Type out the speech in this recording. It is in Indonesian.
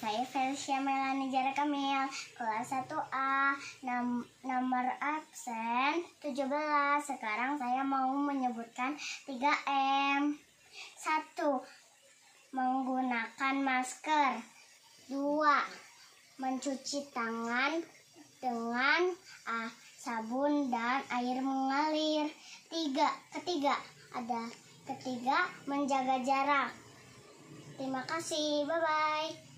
saya Felicia Melani Jara Kamil, kelas 1A, nom nomor absen 17. Sekarang saya mau menyebutkan 3M. 1. Menggunakan masker. 2. Mencuci tangan dengan ah, sabun dan air mengalir. 3. Ketiga, ada ketiga menjaga jarak. Terima kasih, bye bye.